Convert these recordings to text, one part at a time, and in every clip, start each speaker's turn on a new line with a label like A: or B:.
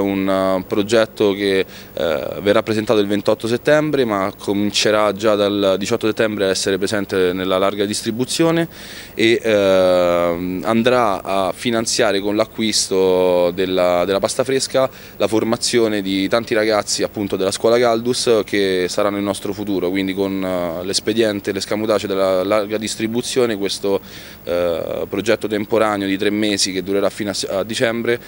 A: un eh, progetto che eh, verrà presentato il 28 settembre ma comincerà già dal 18 settembre a essere presente nella larga distribuzione e ehm, andrà a finanziare con l'acquisto della, della, pasta fresca la formazione di tanti ragazzi appunto della scuola Galdus che saranno il nostro futuro, quindi con eh, l'espediente, l'escamutace della larga distribuzione questo progetto temporaneo di tre mesi che durerà fino a, a dicembre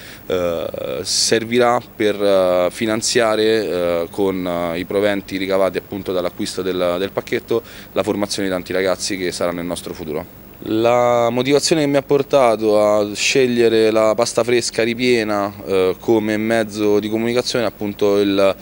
A: servirà servirà per eh, finanziare eh, con eh, i proventi ricavati appunto dall'acquisto del, del pacchetto la formazione di tanti ragazzi che saranno il nostro futuro. La motivazione che mi ha portato a scegliere la pasta fresca ripiena eh, come mezzo di comunicazione, appunto il,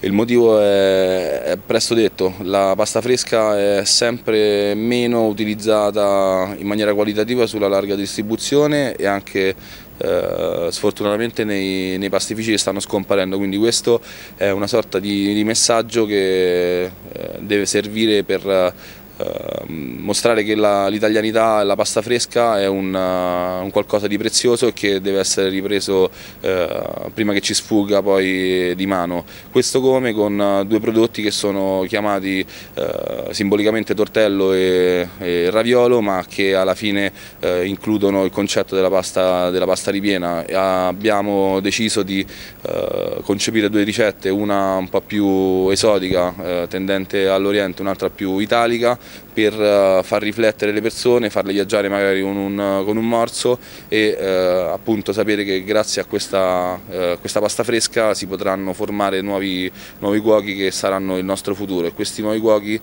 A: il motivo è, è, presto detto, la pasta fresca è sempre meno utilizzata in maniera qualitativa sulla larga distribuzione e anche eh, sfortunatamente nei, nei, pastifici che stanno scomparendo, quindi questo è una sorta di, di messaggio che eh, deve servire per Ehm, mostrare che l'italianità e la pasta fresca è una, eh, un, qualcosa di prezioso e che deve essere ripreso eh, prima che ci sfugga poi di mano. Questo come con eh, due prodotti che sono chiamati eh, simbolicamente tortello e, e, raviolo ma che alla fine eh, includono il concetto della pasta, della pasta ripiena. Abbiamo deciso di eh, concepire due ricette, una un po' più esotica tendente all'Oriente, un'altra più italica per eh, far riflettere le persone, farle viaggiare magari con un, con un morso e eh, appunto sapere che grazie a questa, eh, questa pasta fresca si potranno formare nuovi, nuovi, cuochi che saranno il nostro futuro e questi nuovi cuochi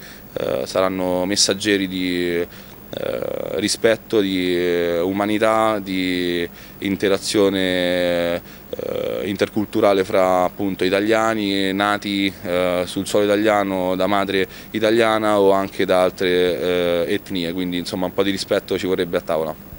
A: saranno messaggeri di rispetto, di umanità, di interazione eh, interculturale fra appunto, italiani nati eh, sul suolo italiano da madre italiana o anche da altre eh, etnie, quindi insomma un po' di rispetto ci vorrebbe a tavola.